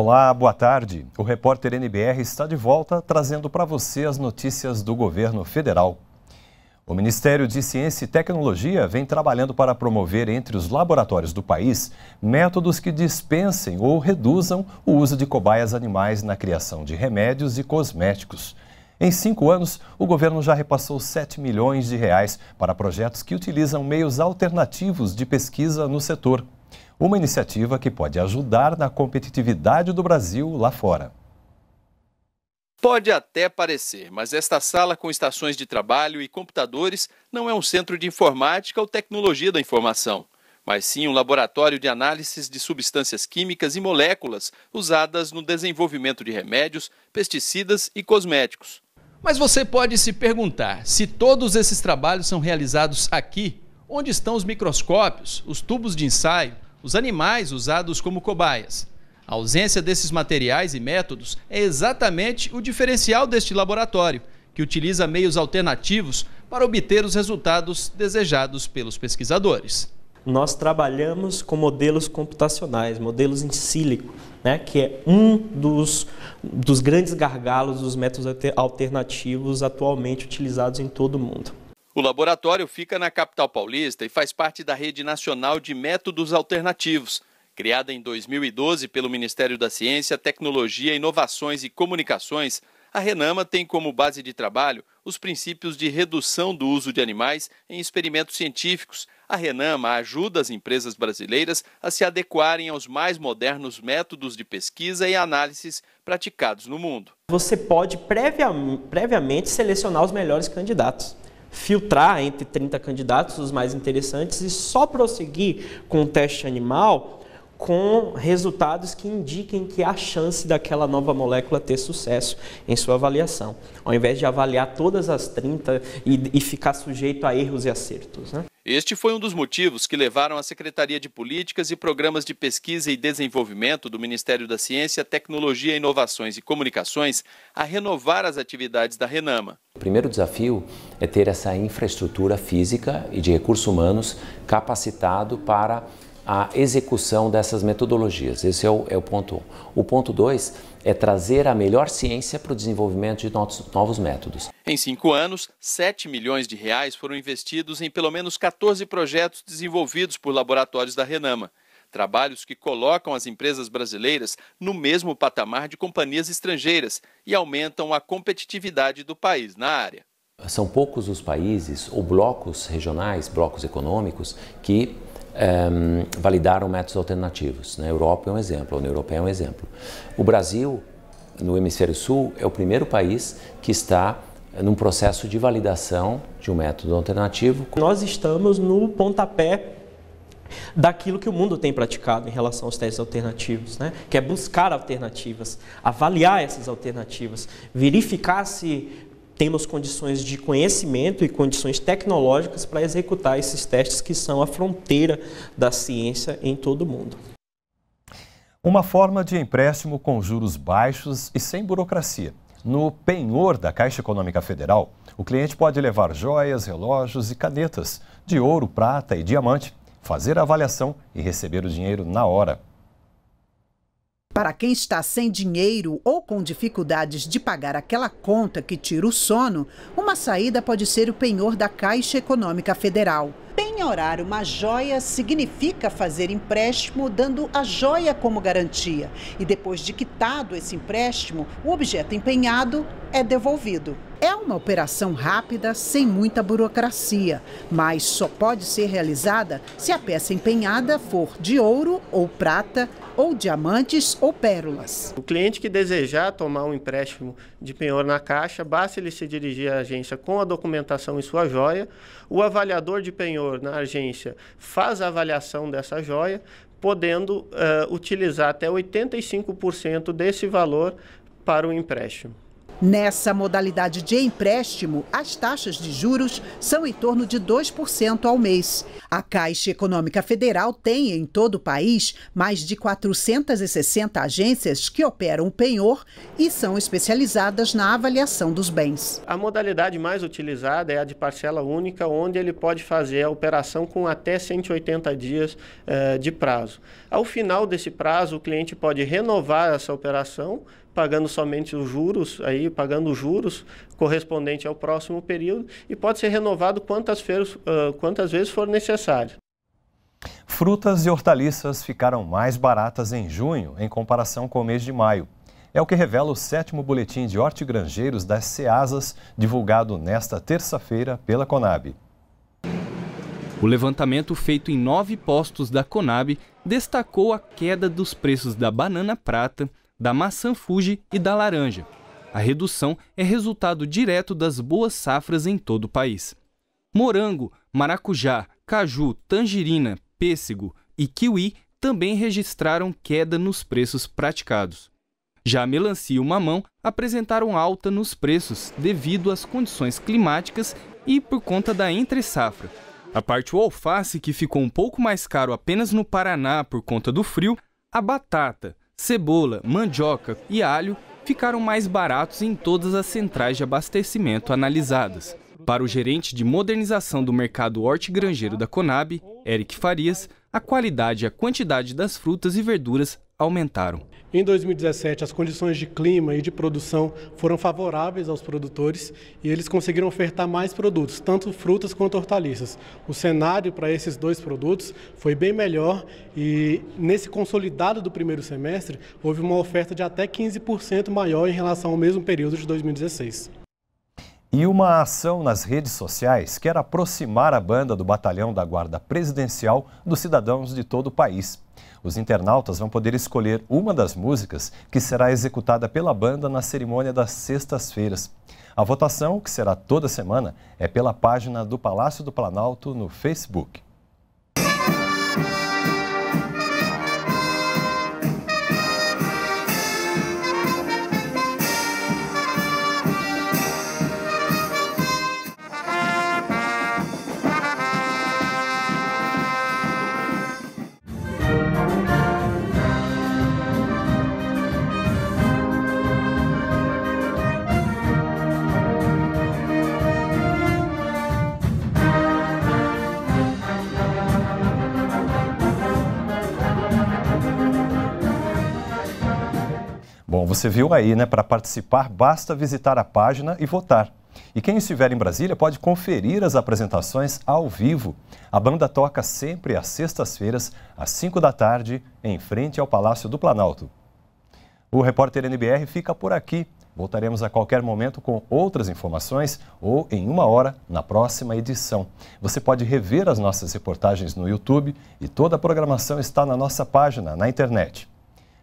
Olá, boa tarde. O repórter NBR está de volta trazendo para você as notícias do governo federal. O Ministério de Ciência e Tecnologia vem trabalhando para promover entre os laboratórios do país métodos que dispensem ou reduzam o uso de cobaias animais na criação de remédios e cosméticos. Em cinco anos, o governo já repassou 7 milhões de reais para projetos que utilizam meios alternativos de pesquisa no setor. Uma iniciativa que pode ajudar na competitividade do Brasil lá fora. Pode até parecer, mas esta sala com estações de trabalho e computadores não é um centro de informática ou tecnologia da informação, mas sim um laboratório de análises de substâncias químicas e moléculas usadas no desenvolvimento de remédios, pesticidas e cosméticos. Mas você pode se perguntar: se todos esses trabalhos são realizados aqui, onde estão os microscópios, os tubos de ensaio, os animais usados como cobaias. A ausência desses materiais e métodos é exatamente o diferencial deste laboratório, que utiliza meios alternativos para obter os resultados desejados pelos pesquisadores. Nós trabalhamos com modelos computacionais, modelos em sílico, né, que é um dos, dos grandes gargalos dos métodos alternativos atualmente utilizados em todo o mundo. O laboratório fica na capital paulista e faz parte da Rede Nacional de Métodos Alternativos, criada em 2012 pelo Ministério da Ciência, Tecnologia, Inovações e Comunicações. A Renama tem como base de trabalho os princípios de redução do uso de animais em experimentos científicos. A Renama ajuda as empresas brasileiras a se adequarem aos mais modernos métodos de pesquisa e análises praticados no mundo. Você pode previamente selecionar os melhores candidatos filtrar entre 30 candidatos os mais interessantes e só prosseguir com o teste animal com resultados que indiquem que há chance daquela nova molécula ter sucesso em sua avaliação, ao invés de avaliar todas as 30 e, e ficar sujeito a erros e acertos. Né? Este foi um dos motivos que levaram a Secretaria de Políticas e Programas de Pesquisa e Desenvolvimento do Ministério da Ciência, Tecnologia, Inovações e Comunicações a renovar as atividades da Renama. O primeiro desafio é ter essa infraestrutura física e de recursos humanos capacitado para a execução dessas metodologias. Esse é o, é o ponto 1. Um. O ponto 2 é trazer a melhor ciência para o desenvolvimento de novos métodos. Em cinco anos, 7 milhões de reais foram investidos em pelo menos 14 projetos desenvolvidos por laboratórios da Renama. Trabalhos que colocam as empresas brasileiras no mesmo patamar de companhias estrangeiras e aumentam a competitividade do país na área. São poucos os países ou blocos regionais, blocos econômicos, que um, ehm, validaram métodos alternativos. Na né? Europa é um exemplo, a União Europeia é um exemplo. O Brasil, no Hemisfério Sul, é o primeiro país que está num processo de validação de um método alternativo. Nós estamos no pontapé daquilo que o mundo tem praticado em relação aos testes alternativos, né? que é buscar alternativas, avaliar essas alternativas, verificar se temos condições de conhecimento e condições tecnológicas para executar esses testes que são a fronteira da ciência em todo o mundo. Uma forma de empréstimo com juros baixos e sem burocracia. No penhor da Caixa Econômica Federal, o cliente pode levar joias, relógios e canetas de ouro, prata e diamante, fazer a avaliação e receber o dinheiro na hora. Para quem está sem dinheiro ou com dificuldades de pagar aquela conta que tira o sono, uma saída pode ser o penhor da Caixa Econômica Federal. Penhorar uma joia significa fazer empréstimo dando a joia como garantia. E depois de quitado esse empréstimo, o objeto empenhado é devolvido. É uma operação rápida, sem muita burocracia, mas só pode ser realizada se a peça empenhada for de ouro ou prata ou diamantes ou pérolas. O cliente que desejar tomar um empréstimo de penhor na caixa, basta ele se dirigir à agência com a documentação e sua joia. O avaliador de penhor na agência faz a avaliação dessa joia, podendo uh, utilizar até 85% desse valor para o empréstimo. Nessa modalidade de empréstimo, as taxas de juros são em torno de 2% ao mês. A Caixa Econômica Federal tem em todo o país mais de 460 agências que operam o penhor e são especializadas na avaliação dos bens. A modalidade mais utilizada é a de parcela única, onde ele pode fazer a operação com até 180 dias eh, de prazo. Ao final desse prazo, o cliente pode renovar essa operação pagando somente os juros, aí pagando os juros correspondente ao próximo período e pode ser renovado quantas, feiras, uh, quantas vezes for necessário. Frutas e hortaliças ficaram mais baratas em junho em comparação com o mês de maio. É o que revela o sétimo boletim de hortigranjeiros das Ceasas, divulgado nesta terça-feira pela Conab. O levantamento feito em nove postos da Conab destacou a queda dos preços da banana prata, da maçã Fuji e da laranja. A redução é resultado direto das boas safras em todo o país. Morango, maracujá, caju, tangerina, pêssego e kiwi também registraram queda nos preços praticados. Já a melancia e o mamão apresentaram alta nos preços devido às condições climáticas e por conta da entre-safra. A parte do alface, que ficou um pouco mais caro apenas no Paraná por conta do frio, a batata, cebola, mandioca e alho ficaram mais baratos em todas as centrais de abastecimento analisadas. Para o gerente de modernização do mercado hortigranjeiro da Conab, Eric Farias, a qualidade e a quantidade das frutas e verduras aumentaram. Em 2017, as condições de clima e de produção foram favoráveis aos produtores e eles conseguiram ofertar mais produtos, tanto frutas quanto hortaliças. O cenário para esses dois produtos foi bem melhor e, nesse consolidado do primeiro semestre, houve uma oferta de até 15% maior em relação ao mesmo período de 2016 e uma ação nas redes sociais quer aproximar a banda do batalhão da Guarda Presidencial dos cidadãos de todo o país. Os internautas vão poder escolher uma das músicas que será executada pela banda na cerimônia das sextas-feiras. A votação, que será toda semana, é pela página do Palácio do Planalto no Facebook. Bom, você viu aí, né? Para participar, basta visitar a página e votar. E quem estiver em Brasília pode conferir as apresentações ao vivo. A banda toca sempre às sextas-feiras, às 5 da tarde, em frente ao Palácio do Planalto. O repórter NBR fica por aqui. Voltaremos a qualquer momento com outras informações ou em uma hora na próxima edição. Você pode rever as nossas reportagens no YouTube e toda a programação está na nossa página na internet.